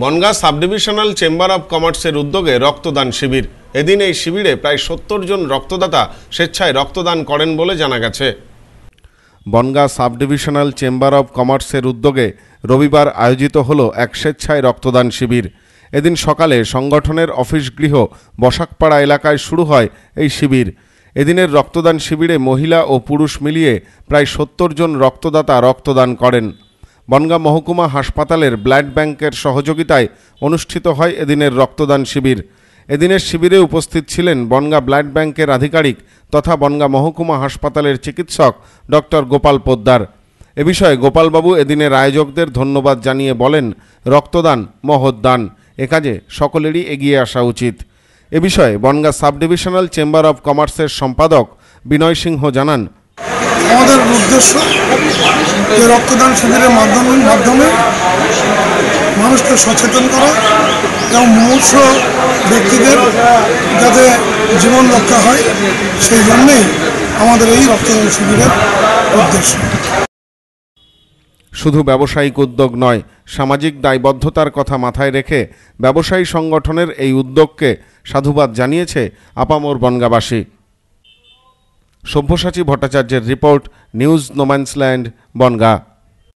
Bongaon subdivisional chamber of কমার্সের উদ্যোগে রক্তদান শিবির এদিন এই শিবিরে প্রায় সত্তর জন রক্তদাতা স্বেচ্ছায় রক্তদান করেন বলে জানা গেছে বনগাঁ সাবডিভিশনাল চেম্বার অব কমার্সের উদ্যোগে রবিবার আয়োজিত হল এক স্বেচ্ছায় রক্তদান শিবির এদিন সকালে সংগঠনের অফিস গৃহ বসাকপাড়া এলাকায় শুরু হয় এই শিবির এদিনের রক্তদান শিবিরে মহিলা ও পুরুষ মিলিয়ে প্রায় সত্তর জন রক্তদাতা রক্তদান করেন বনগাঁ মহকুমা হাসপাতালের ব্লাড ব্যাংকের সহযোগিতায় অনুষ্ঠিত হয় এদিনের রক্তদান শিবির এদিনের শিবিরে উপস্থিত ছিলেন বনগাঁ ব্লাড ব্যাংকের আধিকারিক তথা বনগাঁ মহকুমা হাসপাতালের চিকিৎসক ডক্টর গোপাল পোদ্দার এ বিষয়ে গোপালবাবু এদিনের আয়োজকদের ধন্যবাদ জানিয়ে বলেন রক্তদান মহোদ্দান একাজে সকলেরই এগিয়ে আসা উচিত এ বিষয়ে Bongaon sub divisional chamber of কমার্সের সম্পাদক বিনয় সিংহ জানান আমাদের উদ্দেশ্য যে রক্তদান শিবিরের মাধ্যমে মাধ্যমে মানুষকে সচেতন করা এবং মূর্ষ ব্যক্তিদের যাতে জীবন রক্ষা হয় সেই জন্যেই আমাদের এই রক্তদান শিবিরের উদ্দেশ্য শুধু ব্যবসায়িক উদ্যোগ নয় সামাজিক দায়বদ্ধতার কথা মাথায় রেখে ব্যবসায়ী সংগঠনের এই উদ্যোগকে সাধুবাদ জানিয়েছে আপামোর বনগাবাসী সব্যসাচী ভট্টাচার্যের রিপোর্ট নিউজ নোম্যান্সল্যান্ড বনগা